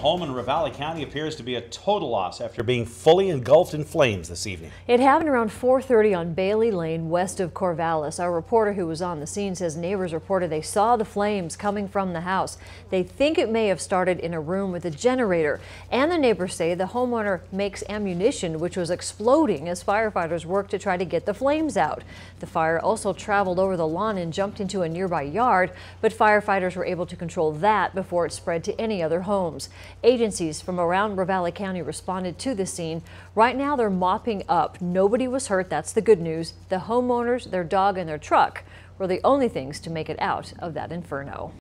home in Ravalli County appears to be a total loss after being fully engulfed in flames this evening. It happened around 4.30 on Bailey Lane west of Corvallis. Our reporter who was on the scene says neighbors reported they saw the flames coming from the house. They think it may have started in a room with a generator. And the neighbors say the homeowner makes ammunition which was exploding as firefighters worked to try to get the flames out. The fire also traveled over the lawn and jumped into a nearby yard, but firefighters were able to control that before it spread to any other homes. Agencies from around Ravalli County responded to the scene. Right now, they're mopping up. Nobody was hurt. That's the good news. The homeowners, their dog, and their truck were the only things to make it out of that inferno.